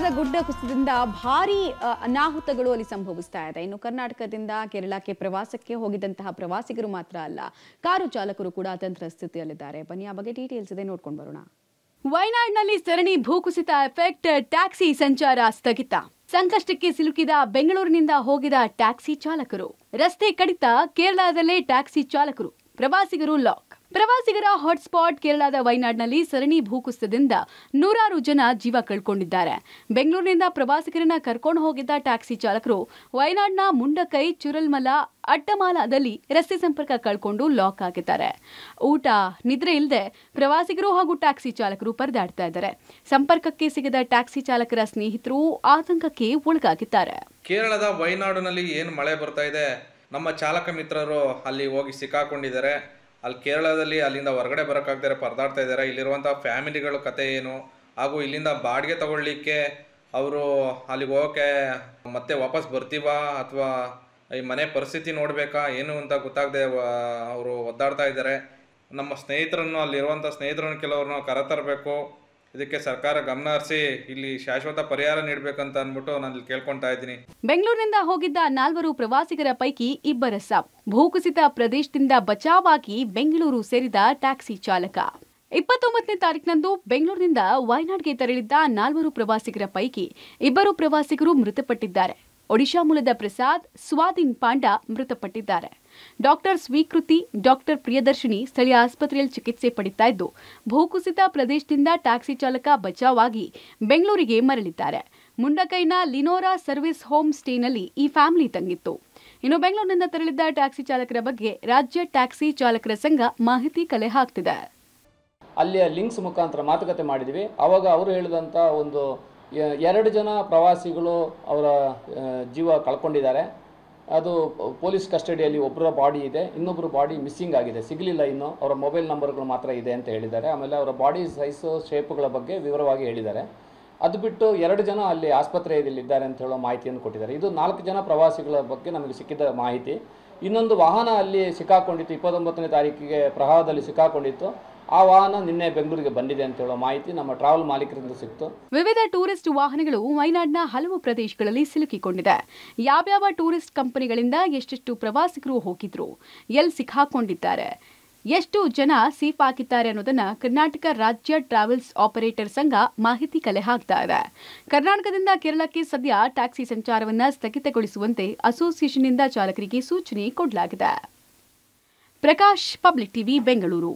ಮುಂತಾದ ಗುಡ್ಡ ಕುಸಿತದಿಂದ ಭಾರಿ ಅನಾಹುತಗಳು ಅಲ್ಲಿ ಸಂಭವಿಸ್ತಾ ಇದೆ ಇನ್ನು ಕರ್ನಾಟಕದಿಂದ ಕೇರಳಕ್ಕೆ ಪ್ರವಾಸಕ್ಕೆ ಹೋಗಿದ್ದಂತಹ ಪ್ರವಾಸಿಗರು ಮಾತ್ರ ಅಲ್ಲ ಕಾರು ಚಾಲಕರು ಕೂಡ ತಂತ್ರ ಸ್ಥಿತಿಯಲ್ಲಿದ್ದಾರೆ ಬನ್ನಿ ಆ ಬಗ್ಗೆ ಡೀಟೇಲ್ಸ್ ಇದೆ ನೋಡ್ಕೊಂಡು ಬರೋಣ ವೈನಾಡ್ನಲ್ಲಿ ಸರಣಿ ಭೂಕುಸಿತ ಎಫೆಕ್ಟ್ ಟ್ಯಾಕ್ಸಿ ಸಂಚಾರ ಸ್ಥಗಿತ ಸಂಕಷ್ಟಕ್ಕೆ ಸಿಲುಕಿದ ಬೆಂಗಳೂರಿನಿಂದ ಹೋಗಿದ ಟ್ಯಾಕ್ಸಿ ಚಾಲಕರು ರಸ್ತೆ ಕಡಿತ ಕೇರಳದಲ್ಲೇ ಟ್ಯಾಕ್ಸಿ ಚಾಲಕರು ಪ್ರವಾಸಿಗರು ಲಾಕ್ ಪ್ರವಾಸಿಗರ ಹಾಟ್ಸ್ಪಾಟ್ ಕೇರಳದ ವೈನಾಡ್ನಲ್ಲಿ ಸರಣಿ ಭೂಕುಸಿತದಿಂದ ನೂರಾರು ಜನ ಜೀವ ಕಳ್ಕೊಂಡಿದ್ದಾರೆ ಬೆಂಗಳೂರಿನಿಂದ ಪ್ರವಾಸಿಗರನ್ನ ಕರ್ಕೊಂಡು ಹೋಗಿದ್ದ ಟ್ಯಾಕ್ಸಿ ಚಾಲಕರು ವೈನಾಡ್ನ ಮುಂಡಕೈ ಚುರಲ್ಮಲ ಅಡ್ಡಮಾಲದಲ್ಲಿ ರಸ್ತೆ ಸಂಪರ್ಕ ಕಳ್ಕೊಂಡು ಲಾಕ್ ಆಗಿದ್ದಾರೆ ಊಟ ನಿದ್ರೆ ಇಲ್ಲದೆ ಪ್ರವಾಸಿಗರು ಹಾಗೂ ಟ್ಯಾಕ್ಸಿ ಚಾಲಕರು ಪರದಾಡ್ತಾ ಇದ್ದಾರೆ ಸಂಪರ್ಕಕ್ಕೆ ಸಿಗದ ಟ್ಯಾಕ್ಸಿ ಚಾಲಕರ ಸ್ನೇಹಿತರು ಆತಂಕಕ್ಕೆ ಒಳಗಾಗಿದ್ದಾರೆ ಕೇರಳದ ವೈನಾಡಿನಲ್ಲಿ ಏನು ಮಳೆ ಬರ್ತಾ ಇದೆ ನಮ್ಮ ಚಾಲಕ ಮಿತ್ರರು ಅಲ್ಲಿ ಹೋಗಿ ಸಿಕ್ಕಾಕೊಂಡಿದ್ದಾರೆ ಅಲ್ಲಿ ಕೇರಳದಲ್ಲಿ ಅಲ್ಲಿಂದ ಹೊರಗಡೆ ಬರೋಕ್ಕಾಗ್ದಾರೆ ಪರದಾಡ್ತಾ ಇದ್ದಾರೆ ಇಲ್ಲಿರುವಂಥ ಫ್ಯಾಮಿಲಿಗಳ ಕತೆ ಏನು ಹಾಗೂ ಇಲ್ಲಿಂದ ಬಾಡಿಗೆ ತಗೊಳ್ಳಿಕ್ಕೆ ಅವರು ಅಲ್ಲಿಗೆ ಹೋಗೋಕೆ ಮತ್ತೆ ವಾಪಸ್ ಬರ್ತೀವಾ ಅಥವಾ ಈ ಮನೆ ಪರಿಸ್ಥಿತಿ ನೋಡಬೇಕಾ ಏನು ಅಂತ ಗೊತ್ತಾಗದೆ ಅವರು ಒದ್ದಾಡ್ತಾ ಇದ್ದಾರೆ ನಮ್ಮ ಸ್ನೇಹಿತರನ್ನು ಅಲ್ಲಿರುವಂಥ ಸ್ನೇಹಿತರನ್ನು ಕೆಲವ್ರನ್ನ ಕರೆತರಬೇಕು ಇದಕ್ಕೆ ಸರ್ಕಾರ ಗಮನ ಹರಿಸಿ ಇಲ್ಲಿ ಶಾಶ್ವತ ಪರಿಹಾರ ನೀಡಬೇಕಂತ ಅಂದ್ಬಿಟ್ಟು ನಾನು ಕೇಳ್ಕೊಂತಾ ಇದ್ದೀನಿ ಬೆಂಗಳೂರಿನಿಂದ ಹೋಗಿದ್ದ ನಾಲ್ವರು ಪ್ರವಾಸಿಗರ ಪೈಕಿ ಇಬ್ಬರ ಸಾವು ಭೂಕುಸಿತ ಪ್ರದೇಶದಿಂದ ಬಚಾವಾಗಿ ಬೆಂಗಳೂರು ಸೇರಿದ ಟ್ಯಾಕ್ಸಿ ಚಾಲಕ ಇಪ್ಪತ್ತೊಂಬತ್ತನೇ ತಾರೀಕಿನಂದು ಬೆಂಗಳೂರಿನಿಂದ ವಯನಾಡ್ಗೆ ತೆರಳಿದ್ದ ನಾಲ್ವರು ಪ್ರವಾಸಿಗರ ಪೈಕಿ ಇಬ್ಬರು ಪ್ರವಾಸಿಗರು ಮೃತಪಟ್ಟಿದ್ದಾರೆ ಒಡಿಶಾ ಮೂಲದ ಪ್ರಸಾದ್ ಸ್ವಾದಿನ್ ಪಾಂಡಾ ಮೃತಪಟ್ಟಿದ್ದಾರೆ ಡಾಕ್ಟರ್ ಸ್ವೀಕೃತಿ ಡಾಕ್ಟರ್ ಪ್ರಿಯದರ್ಶಿನಿ ಸ್ಥಳೀಯ ಆಸ್ಪತ್ರೆಯಲ್ಲಿ ಚಿಕಿತ್ಸೆ ಪಡಿತಾ ಇದ್ದು ಭೂಕುಸಿತ ಪ್ರದೇಶದಿಂದ ಟ್ಯಾಕ್ಸಿ ಚಾಲಕ ಬಚಾವಾಗಿ ಬೆಂಗಳೂರಿಗೆ ಮರಳಿದ್ದಾರೆ ಮುಂಡಕೈನ ಲಿನೋರಾ ಸರ್ವಿಸ್ ಹೋಮ್ ಸ್ಟೇನಲ್ಲಿ ಈ ಫ್ಯಾಮಿಲಿ ತಂಗಿತ್ತು ಇನ್ನು ಬೆಂಗಳೂರಿನಿಂದ ತೆರಳಿದ್ದ ಟ್ಯಾಕ್ಸಿ ಚಾಲಕರ ಬಗ್ಗೆ ರಾಜ್ಯ ಟ್ಯಾಕ್ಸಿ ಚಾಲಕರ ಸಂಘ ಮಾಹಿತಿ ಕಲೆ ಹಾಕ್ತಿದೆ ಅಲ್ಲಿಯ ಲಿಂಕ್ಸ್ ಮುಖಾಂತರ ಮಾತುಕತೆ ಮಾಡಿದ್ವಿ ಅವಾಗ ಅವರು ಹೇಳಿದಂಥ ಒಂದು ಎರಡು ಜನ ಪ್ರವಾಸಿಗಳು ಅವರ ಜೀವ ಕಳ್ಕೊಂಡಿದ್ದಾರೆ ಅದು ಪೊಲೀಸ್ ಕಸ್ಟಡಿಯಲ್ಲಿ ಒಬ್ಬರ ಬಾಡಿ ಇದೆ ಇನ್ನೊಬ್ಬರು ಬಾಡಿ ಮಿಸ್ಸಿಂಗ್ ಆಗಿದೆ ಸಿಗಲಿಲ್ಲ ಇನ್ನು ಅವರ ಮೊಬೈಲ್ ನಂಬರ್ಗಳು ಮಾತ್ರ ಇದೆ ಅಂತ ಹೇಳಿದ್ದಾರೆ ಆಮೇಲೆ ಅವರ ಬಾಡಿ ಸೈಜು ಶೇಪ್ಗಳ ಬಗ್ಗೆ ವಿವರವಾಗಿ ಹೇಳಿದ್ದಾರೆ ಅದು ಬಿಟ್ಟು ಎರಡು ಜನ ಅಲ್ಲಿ ಇದ್ದಾರೆ ಅಂತ ಹೇಳೋ ಮಾಹಿತಿಯನ್ನು ಕೊಟ್ಟಿದ್ದಾರೆ ಇದು ನಾಲ್ಕು ಜನ ಪ್ರವಾಸಿಗಳ ಬಗ್ಗೆ ನಮಗೆ ಸಿಕ್ಕಿದ ಮಾಹಿತಿ ಇನ್ನೊಂದು ವಾಹನ ಅಲ್ಲಿ ಸಿಕ್ಕಾಕೊಂಡಿತ್ತು ಇಪ್ಪತ್ತೊಂಬತ್ತನೇ ತಾರೀಕಿಗೆ ಪ್ರವಾಹದಲ್ಲಿ ಸಿಕ್ಕಾಕೊಂಡಿತ್ತು ಆ ವಾಹನ ನಿನ್ನೆ ಬೆಂಗಳೂರಿಗೆ ಬಂದಿದೆ ಅಂತ ಹೇಳೋ ಮಾಹಿತಿ ನಮ್ಮ ಟ್ರಾವೆಲ್ ಮಾಲೀಕರಿಂದ ಸಿಕ್ತು ವಿವಿಧ ಟೂರಿಸ್ಟ್ ವಾಹನಗಳು ವೈನಾಡ್ನ ಹಲವು ಪ್ರದೇಶಗಳಲ್ಲಿ ಸಿಲುಕಿಕೊಂಡಿದೆ ಯಾವ್ಯಾವ ಟೂರಿಸ್ಟ್ ಕಂಪನಿಗಳಿಂದ ಎಷ್ಟೆಷ್ಟು ಪ್ರವಾಸಿಗರು ಹೋಗಿದ್ರು ಎಲ್ಲಿ ಸಿಕ್ಕಾಕೊಂಡಿದ್ದಾರೆ ಎಷ್ಟು ಜನ ಸೇಫ್ ಹಾಕಿದ್ದಾರೆ ಅನ್ನೋದನ್ನ ಕರ್ನಾಟಕ ರಾಜ್ಯ ಟ್ರಾವೆಲ್ಸ್ ಆಪರೇಟರ್ ಸಂಘ ಮಾಹಿತಿ ಕಲೆ ಹಾಕ್ತಾ ಇದೆ ಕರ್ನಾಟಕದಿಂದ ಕೇರಳಕ್ಕೆ ಸದ್ಯ ಟ್ಯಾಕ್ಸಿ ಸಂಚಾರವನ್ನು ಸ್ಥಗಿತಗೊಳಿಸುವಂತೆ ಅಸೋಸಿಯೇಷನ್ನಿಂದ ಚಾಲಕರಿಗೆ ಸೂಚನೆ ಕೊಡಲಾಗಿದೆ ಪ್ರಕಾಶ್ ಪಬ್ಲಿಕ್ ಟಿವಿ ಬೆಂಗಳೂರು